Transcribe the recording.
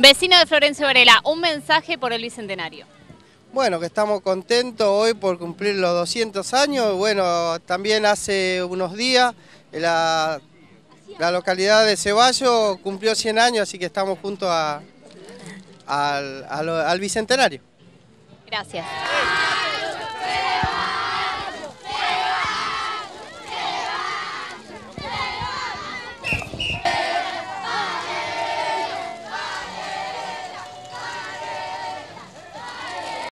Vecino de Florencio Varela, un mensaje por el Bicentenario. Bueno, que estamos contentos hoy por cumplir los 200 años. Bueno, también hace unos días la, localidad de Ceballo cumplió 100 años, así que estamos juntos a, al, al Bicentenario. Gracias.